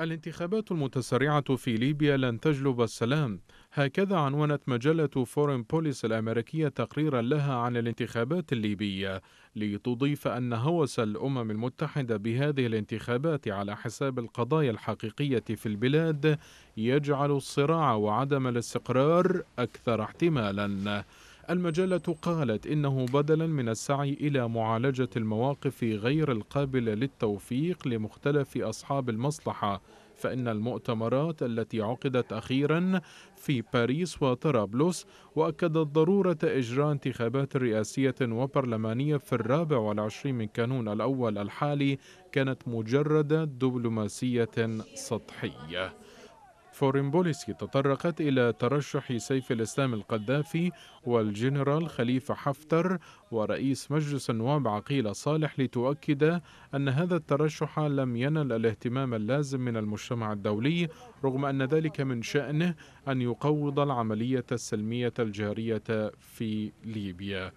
الانتخابات المتسرعة في ليبيا لن تجلب السلام هكذا عنونت مجلة فورين بوليس الأمريكية تقريرا لها عن الانتخابات الليبية لتضيف أن هوس الأمم المتحدة بهذه الانتخابات على حساب القضايا الحقيقية في البلاد يجعل الصراع وعدم الاستقرار أكثر احتمالاً المجلة قالت إنه بدلا من السعي إلى معالجة المواقف غير القابلة للتوفيق لمختلف أصحاب المصلحة فإن المؤتمرات التي عقدت أخيرا في باريس وطرابلس وأكدت ضرورة إجراء انتخابات رئاسية وبرلمانية في الرابع والعشرين من كانون الأول الحالي كانت مجرد دبلوماسية سطحية بوليسي تطرقت إلى ترشح سيف الإسلام القذافي والجنرال خليفة حفتر ورئيس مجلس النواب عقيل صالح لتؤكد أن هذا الترشح لم ينل الاهتمام اللازم من المجتمع الدولي رغم أن ذلك من شأنه أن يقوض العملية السلمية الجارية في ليبيا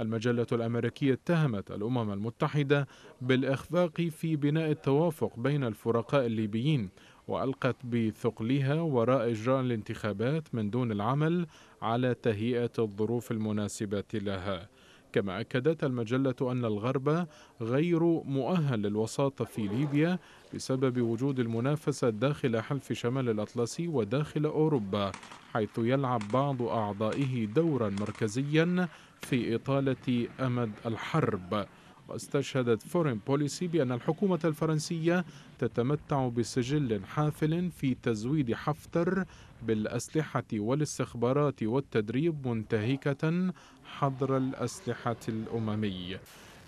المجلة الأمريكية اتهمت الأمم المتحدة بالإخفاق في بناء التوافق بين الفرقاء الليبيين وألقت بثقلها وراء إجراء الانتخابات من دون العمل على تهيئة الظروف المناسبة لها كما أكدت المجلة أن الغرب غير مؤهل للوساطة في ليبيا بسبب وجود المنافسة داخل حلف شمال الأطلسي وداخل أوروبا حيث يلعب بعض أعضائه دورا مركزيا في إطالة أمد الحرب استشهدت فورين بوليسي بأن الحكومة الفرنسية تتمتع بسجل حافل في تزويد حفتر بالأسلحة والاستخبارات والتدريب منتهكة حظر الأسلحة الأممي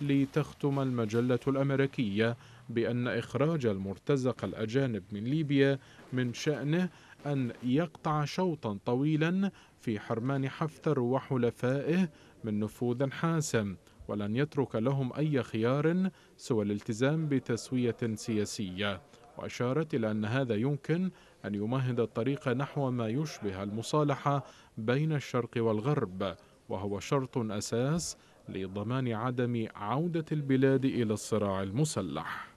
لتختم المجلة الأمريكية بأن إخراج المرتزق الأجانب من ليبيا من شأنه أن يقطع شوطا طويلا في حرمان حفتر وحلفائه من نفوذ حاسم ولن يترك لهم أي خيار سوى الالتزام بتسوية سياسية وأشارت إلى أن هذا يمكن أن يمهد الطريق نحو ما يشبه المصالحة بين الشرق والغرب وهو شرط أساس لضمان عدم عودة البلاد إلى الصراع المسلح